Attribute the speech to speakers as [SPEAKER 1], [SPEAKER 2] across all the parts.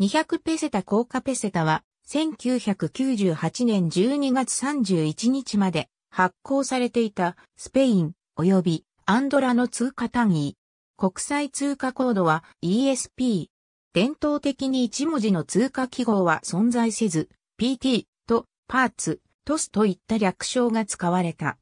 [SPEAKER 1] 200ペセタ硬化ペセタは、1998年12月31日まで発行されていたスペイン及びアンドラの通貨単位。国際通貨コードは ESP。伝統的に1文字の通貨記号は存在せず、PT とパーツ、トスといった略称が使われた。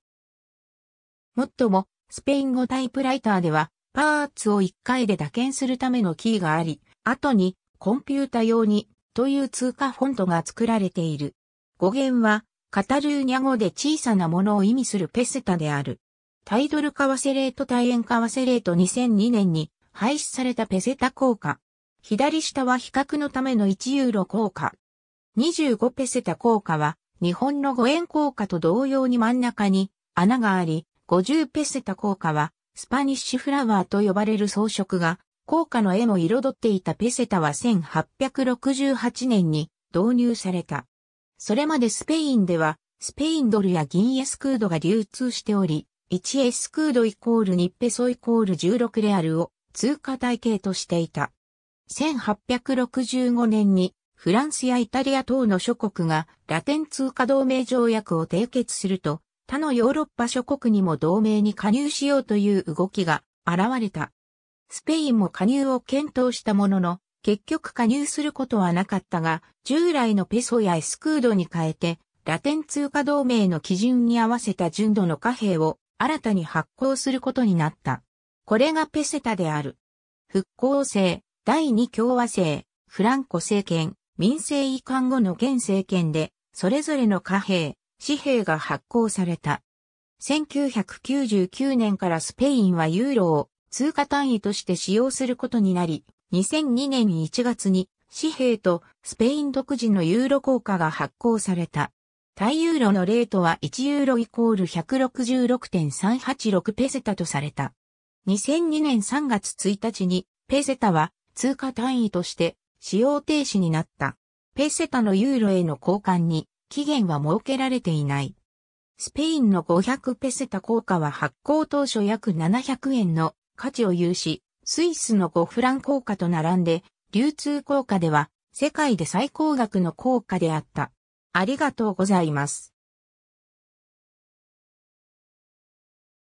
[SPEAKER 1] もっとも、スペイン語タイプライターでは、パーツを1回で打鍵するためのキーがあり、後にコンピュータ用にという通貨フォントが作られている。語源はカタルーニャ語で小さなものを意味するペセタである。タイドル為替レート対円為替レート2002年に廃止されたペセタ効果。左下は比較のための1ユーロ効果。25ペセタ効果は日本の5円効果と同様に真ん中に穴があり、50ペセタ効果はスパニッシュフラワーと呼ばれる装飾が高価の絵も彩っていたペセタは1868年に導入された。それまでスペインでは、スペインドルや銀エスクードが流通しており、1エスクードイコール2ペソイコール16レアルを通貨体系としていた。1865年にフランスやイタリア等の諸国がラテン通貨同盟条約を締結すると、他のヨーロッパ諸国にも同盟に加入しようという動きが現れた。スペインも加入を検討したものの、結局加入することはなかったが、従来のペソやエスクードに変えて、ラテン通貨同盟の基準に合わせた純度の貨幣を新たに発行することになった。これがペセタである。復興制、第二共和制、フランコ政権、民政移管後の現政権で、それぞれの貨幣、紙幣が発行された。1999年からスペインはユーロを、通貨単位として使用することになり、2002年1月に紙幣とスペイン独自のユーロ硬貨が発行された。対ユーロのレートは1ユーロイコール166.386ペセタとされた。2002年3月1日にペセタは通貨単位として使用停止になった。ペセタのユーロへの交換に期限は設けられていない。スペインの500ペセタ硬貨は発行当初約700円の価値を有し、スイスのゴフラン硬貨と並んで、流通硬貨では世界で最高額の硬貨であった。ありがとうございます。